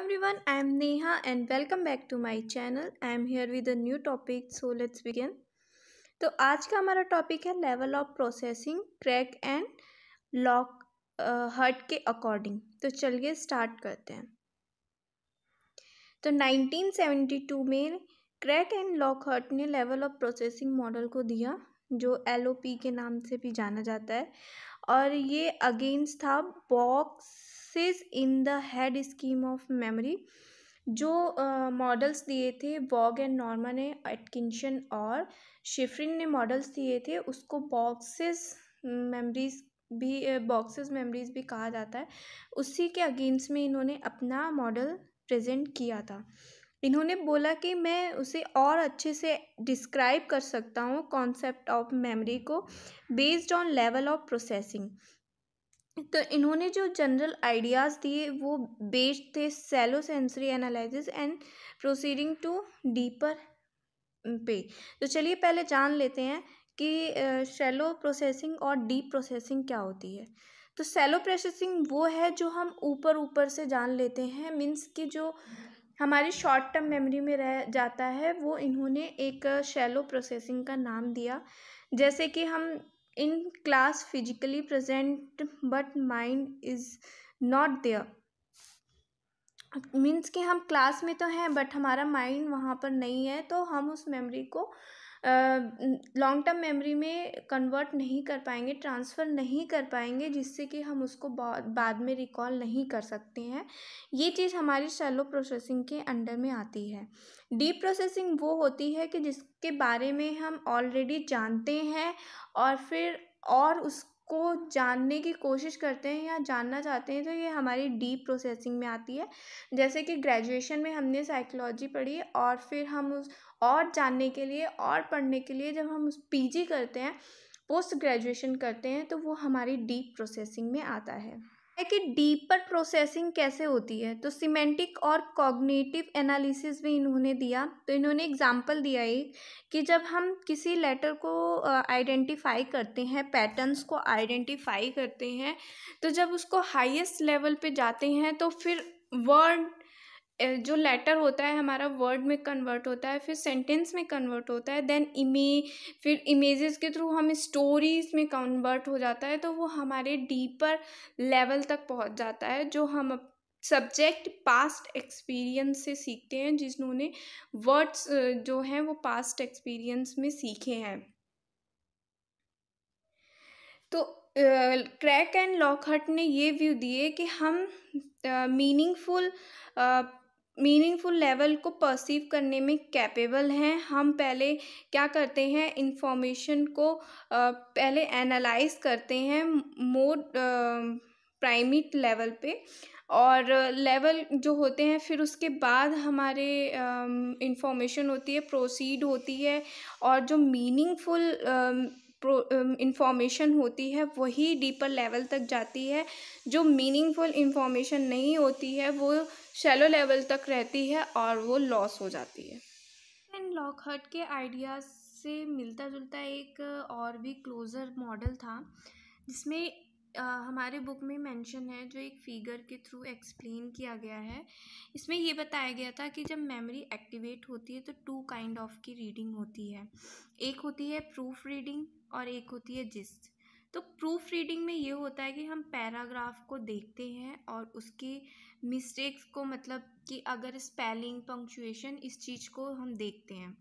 everyone i am neha and welcome back to my channel i am here with a new topic so let's begin तो आज का हमारा topic है level of processing Craik and Lockhart के according तो चलिए start करते हैं तो 1972 में क्रैक एंड लॉक हर्ट ने लेवल ऑफ प्रोसेसिंग मॉडल को दिया जो एल के नाम से भी जाना जाता है और ये अगेंस्ट था box success in the head scheme of memory जो मॉडल्स uh, दिए थे बॉग एंड नॉर्मा ने एटकिंशन और शिफरिन ने मॉडल्स दिए थे उसको बॉक्सेस मेमोरीज भी बॉक्सेस मेमोरीज भी कहा जाता है उसी के अगेंस्ट में इन्होंने अपना मॉडल प्रेजेंट किया था इन्होंने बोला कि मैं उसे और अच्छे से डिस्क्राइब कर सकता हूँ कॉन्सेप्ट ऑफ मेमोरी को based on level of processing तो इन्होंने जो जनरल आइडियाज़ दिए वो बेस्ड थे shallow sensory analysis and proceeding to deeper पे तो चलिए पहले जान लेते हैं कि सेलो प्रोसेसिंग और डीप प्रोसेसिंग क्या होती है तो सेलो प्रोसेसिंग वो है जो हम ऊपर ऊपर से जान लेते हैं मीन्स कि जो हमारी शॉर्ट टर्म मेमोरी में रह जाता है वो इन्होंने एक शैलो प्रोसेसिंग का नाम दिया जैसे कि हम in class physically present but mind is not there means कि हम क्लास में तो हैं बट हमारा माइंड वहाँ पर नहीं है तो हम उस मेमोरी को लॉन्ग टर्म मेमोरी में कन्वर्ट नहीं कर पाएंगे ट्रांसफ़र नहीं कर पाएंगे जिससे कि हम उसको बाद में रिकॉल नहीं कर सकते हैं ये चीज़ हमारी शैलो प्रोसेसिंग के अंडर में आती है डीप प्रोसेसिंग वो होती है कि जिसके बारे में हम ऑलरेडी जानते हैं और फिर और उस को जानने की कोशिश करते हैं या जानना चाहते हैं तो ये हमारी डीप प्रोसेसिंग में आती है जैसे कि ग्रेजुएशन में हमने साइकोलॉजी पढ़ी और फिर हम उस और जानने के लिए और पढ़ने के लिए जब हम पीजी करते हैं पोस्ट ग्रेजुएशन करते हैं तो वो हमारी डीप प्रोसेसिंग में आता है कि डीपर प्रोसेसिंग कैसे होती है तो सिमेंटिक और कॉग्निटिव एनालिसिस भी इन्होंने दिया तो इन्होंने एग्जाम्पल दिया एक कि जब हम किसी लेटर को आइडेंटिफाई करते हैं पैटर्न्स को आइडेंटिफाई करते हैं तो जब उसको हाईएस्ट लेवल पे जाते हैं तो फिर वर्ड जो लेटर होता है हमारा वर्ड में कन्वर्ट होता है फिर सेंटेंस में कन्वर्ट होता है देन इमे फिर इमेजेस के थ्रू हम स्टोरीज में कन्वर्ट हो जाता है तो वो हमारे डीपर लेवल तक पहुंच जाता है जो हम सब्जेक्ट पास्ट एक्सपीरियंस से सीखते हैं जिन्होंने वर्ड्स जो हैं वो पास्ट एक्सपीरियंस में सीखे हैं तो क्रैक एंड लॉकहट ने ये व्यू दिए कि हम मीनिंगफुल uh, मीनिंगफुल लेवल को परसीव करने में कैपेबल हैं हम पहले क्या करते हैं इंफॉर्मेशन को पहले एनालाइज करते हैं मोर प्राइमिट लेवल पे और लेवल जो होते हैं फिर उसके बाद हमारे इंफॉर्मेशन होती है प्रोसीड होती है और जो मीनिंगफुल प्रो इंफॉर्मेशन होती है वही डीपर लेवल तक जाती है जो मीनिंगफुल इंफॉर्मेशन नहीं होती है वो शेलो लेवल तक रहती है और वो लॉस हो जाती है एंड लॉकहर्ट के आइडियाज से मिलता जुलता एक और भी क्लोज़र मॉडल था जिसमें आ, हमारे बुक में मेंशन है जो एक फिगर के थ्रू एक्सप्लेन किया गया है इसमें ये बताया गया था कि जब मेमोरी एक्टिवेट होती है तो टू काइंड ऑफ की रीडिंग होती है एक होती है प्रूफ रीडिंग और एक होती है जिस्ट तो प्रूफ रीडिंग में ये होता है कि हम पैराग्राफ को देखते हैं और उसकी मिस्टेक्स को मतलब कि अगर स्पेलिंग पंक्चुएशन इस चीज़ को हम देखते हैं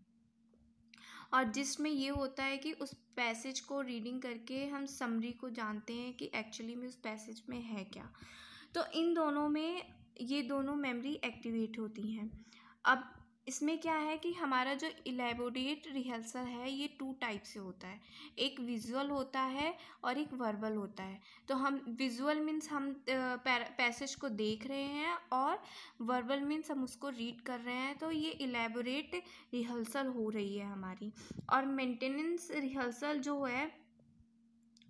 और जिसमें ये होता है कि उस पैसेज को रीडिंग करके हम समरी को जानते हैं कि एक्चुअली में उस पैसेज में है क्या तो इन दोनों में ये दोनों मेमोरी एक्टिवेट होती हैं अब इसमें क्या है कि हमारा जो इलेबोरेट रिहर्सल है ये टू टाइप से होता है एक विज़ुअल होता है और एक वर्बल होता है तो हम विज़ुअल मीन्स हम पैसेज को देख रहे हैं और वर्बल मीन्स हम उसको रीड कर रहे हैं तो ये इलेबोरेट रिहर्सल हो रही है हमारी और मेंटेनेंस रिहर्सल जो है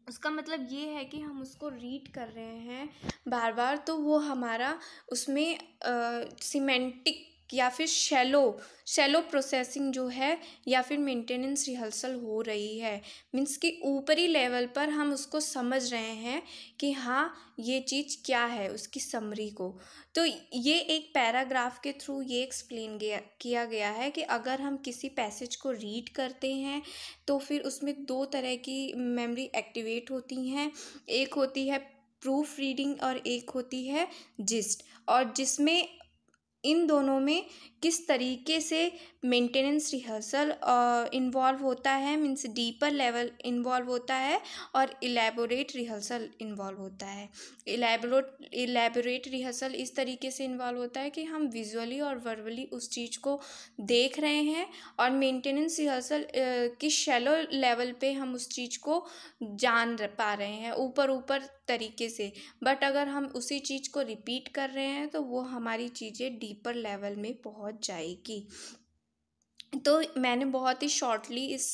उसका मतलब ये है कि हम उसको रीड कर रहे हैं बार बार तो वो हमारा उसमें सीमेंटिक या फिर शैलो शेलो प्रोसेसिंग जो है या फिर मेंटेनेंस रिहर्सल हो रही है मीन्स कि ऊपरी लेवल पर हम उसको समझ रहे हैं कि हाँ ये चीज़ क्या है उसकी समरी को तो ये एक पैराग्राफ के थ्रू ये एक्सप्लेन गया किया गया है कि अगर हम किसी पैसेज को रीड करते हैं तो फिर उसमें दो तरह की मेमोरी एक्टिवेट होती हैं एक होती है प्रूफ रीडिंग और एक होती है जिस्ट और जिसमें इन दोनों में किस तरीके से मेंटेनेंस रिहर्सल इन्वॉल्व होता है मीन्स डीपर लेवल इन्वॉल्व होता है और इलेबोरेट रिहर्सल इन्वॉल्व होता है इलेबोरेट इलेबोरेट रिहर्सल इस तरीके से इन्वॉल्व होता है कि हम विजुअली और वर्बली उस चीज़ को देख रहे हैं और मेंटेनेंस रिहर्सल किस शैलो लेवल पे हम उस चीज़ को जान पा रहे हैं ऊपर ऊपर तरीके से बट अगर हम उसी चीज़ को रिपीट कर रहे हैं तो वो हमारी चीज़ें डीपर लेवल में पहुंच जाएगी तो मैंने बहुत ही शॉर्टली इस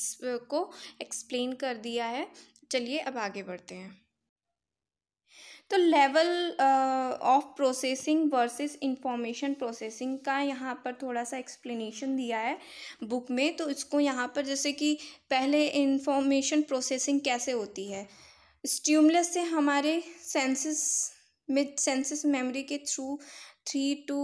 को एक्सप्लेन कर दिया है चलिए अब आगे बढ़ते हैं तो level of processing versus information processing का यहाँ पर थोड़ा सा एक्सप्लेनेशन दिया है बुक में तो इसको यहाँ पर जैसे कि पहले इंफॉर्मेशन प्रोसेसिंग कैसे होती है स्ट्यूमलस से हमारे सेंसेस में सेंसेस मेमोरी के through three two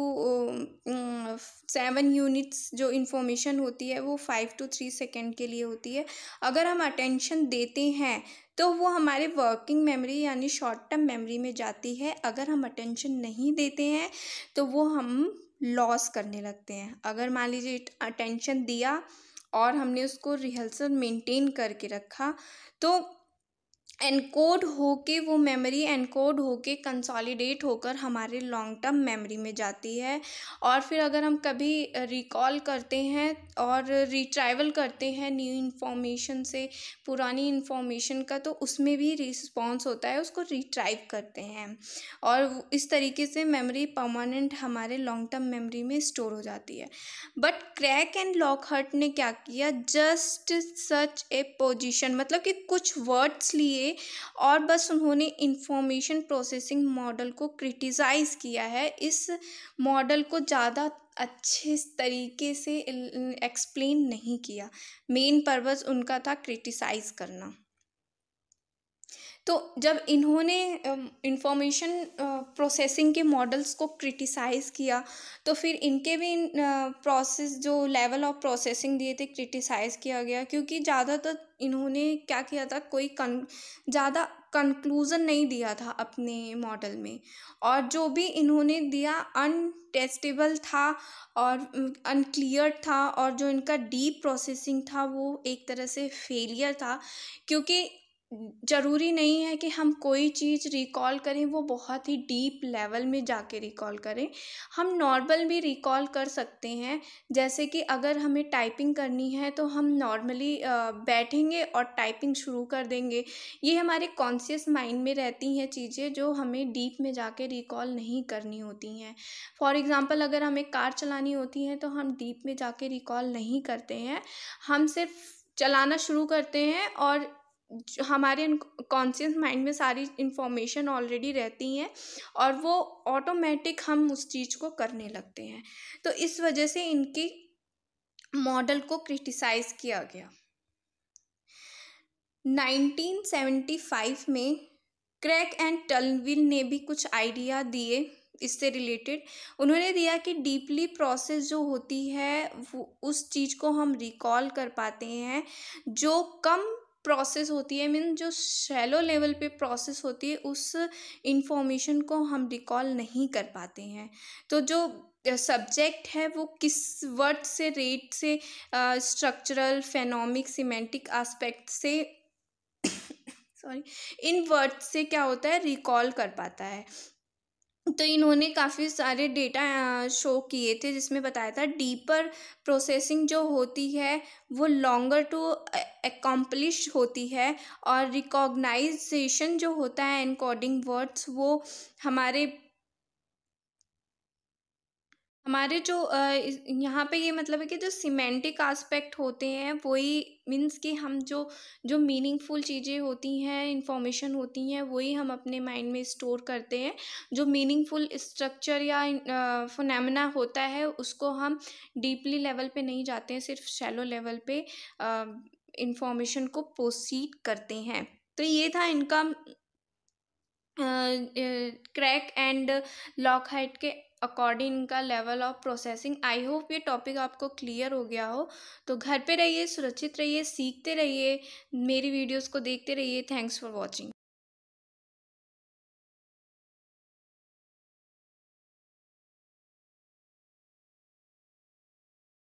seven units जो इन्फॉर्मेशन होती है वो फाइव टू थ्री सेकेंड के लिए होती है अगर हम अटेंशन देते हैं तो वो हमारे वर्किंग मेमोरी यानी शॉर्ट टर्म मेमोरी में जाती है अगर हम अटेंशन नहीं देते हैं तो वो हम लॉस करने लगते हैं अगर मान लीजिए अटेंशन दिया और हमने उसको रिहर्सल मेंटेन करके रखा तो एनकोड होके वो मेमोरी एनकोड होके कंसोलिडेट होकर हमारे लॉन्ग टर्म मेमोरी में जाती है और फिर अगर हम कभी रिकॉल करते हैं और रिट्राइवल करते हैं न्यू इन्फॉर्मेशन से पुरानी इन्फॉर्मेशन का तो उसमें भी रिस्पॉन्स होता है उसको रिट्राइव करते हैं और इस तरीके से मेमोरी परमानेंट हमारे लॉन्ग टर्म मेमोरी में स्टोर हो जाती है but Craik and Lockhart ने क्या किया जस्ट सच ए पोजिशन मतलब कि कुछ वर्ड्स लिए और बस उन्होंने इंफॉर्मेशन प्रोसेसिंग मॉडल को क्रिटिसाइज़ किया है इस मॉडल को ज़्यादा अच्छे तरीके से एक्सप्लेन अं, अं, नहीं किया मेन पर्पज़ उनका था क्रिटिसाइज़ करना तो जब इन्होंने इंफॉर्मेशन प्रोसेसिंग के मॉडल्स को क्रिटिसाइज़ किया तो फिर इनके भी प्रोसेस जो लेवल ऑफ प्रोसेसिंग दिए थे क्रिटिसाइज़ किया गया क्योंकि ज़्यादातर इन्होंने क्या किया था कोई कन ज़्यादा कंक्लूज़न नहीं दिया था अपने मॉडल में और जो भी इन्होंने दिया अनटेस्टेबल था और अनक्लियर था और जो इनका डीप प्रोसेसिंग था वो एक तरह से फेलियर था क्योंकि ज़रूरी नहीं है कि हम कोई चीज़ रिकॉल करें वो बहुत ही डीप लेवल में जाके रिकॉल करें हम नॉर्मल भी रिकॉल कर सकते हैं जैसे कि अगर हमें टाइपिंग करनी है तो हम नॉर्मली बैठेंगे और टाइपिंग शुरू कर देंगे ये हमारे कॉन्शियस माइंड में रहती हैं चीज़ें जो हमें डीप में जाके रिकॉल नहीं करनी होती हैं फॉर एग्ज़ाम्पल अगर हमें कार चलानी होती है तो हम डीप में जाके रिकॉल नहीं करते हैं हम सिर्फ चलाना शुरू करते हैं और हमारे कॉन्शियस माइंड में सारी इन्फॉर्मेशन ऑलरेडी रहती हैं और वो ऑटोमेटिक हम उस चीज़ को करने लगते हैं तो इस वजह से इनके मॉडल को क्रिटिसाइज़ किया गया 1975 में क्रैक एंड टलविल ने भी कुछ आइडिया दिए इससे रिलेटेड उन्होंने दिया कि डीपली प्रोसेस जो होती है वो उस चीज़ को हम रिकॉल कर पाते हैं जो कम प्रोसेस होती है मीन जो शैलो लेवल पे प्रोसेस होती है उस इंफॉर्मेशन को हम रिकॉल नहीं कर पाते हैं तो जो सब्जेक्ट है वो किस वर्ड से रेट से स्ट्रक्चरल फेनोमिक सिमेंटिक आस्पेक्ट से सॉरी इन वर्ड से क्या होता है रिकॉल कर पाता है तो इन्होंने काफ़ी सारे डेटा शो किए थे जिसमें बताया था डीपर प्रोसेसिंग जो होती है वो लॉन्गर टू एकम्पलिश होती है और रिकॉग्नाइजेशन जो होता है एनकोडिंग वर्ड्स वो हमारे हमारे जो यहाँ पे ये मतलब है कि जो सिमेंटिक आस्पेक्ट होते हैं वही मीन्स कि हम जो जो मीनिंगफुल चीज़ें होती हैं इंफॉर्मेशन होती हैं वही हम अपने माइंड में स्टोर करते हैं जो मीनिंगफुल स्ट्रक्चर या फोनेमना होता है उसको हम डीपली लेवल पे नहीं जाते हैं सिर्फ शैलो लेवल पे इंफॉर्मेशन को प्रोसीड करते हैं तो ये था इनका क्रैक एंड लॉक हाइट के अकॉर्डिंग इनका level of processing I hope ये टॉपिक आपको क्लियर हो गया हो तो घर पे रहिए सुरक्षित रहिए सीखते रहिए मेरी वीडियोस को देखते रहिए थैंक्स फॉर वाचिंग